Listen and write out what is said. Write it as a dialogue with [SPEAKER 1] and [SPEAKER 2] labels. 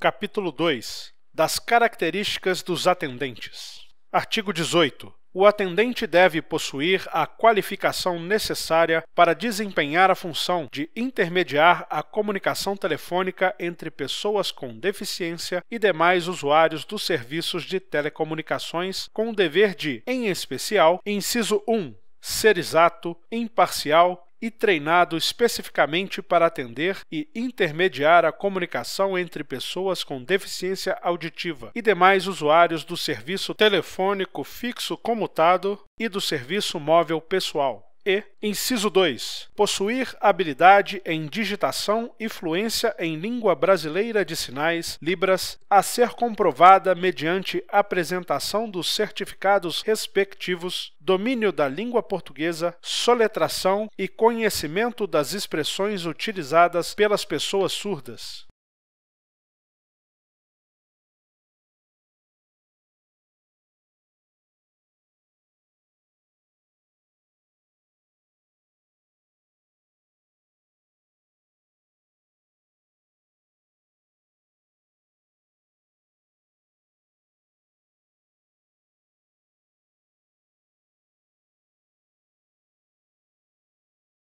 [SPEAKER 1] Capítulo 2 Das características dos atendentes. Artigo 18. O atendente deve possuir a qualificação necessária para desempenhar a função de intermediar a comunicação telefônica entre pessoas com deficiência e demais usuários dos serviços de telecomunicações, com o dever de, em especial, inciso 1, ser exato, imparcial, e treinado especificamente para atender e intermediar a comunicação entre pessoas com deficiência auditiva e demais usuários do serviço telefônico fixo comutado e do serviço móvel pessoal e, inciso 2, possuir habilidade em digitação e fluência em língua brasileira de sinais, Libras, a ser comprovada mediante apresentação dos certificados respectivos, domínio da língua portuguesa, soletração e conhecimento das expressões utilizadas pelas pessoas surdas.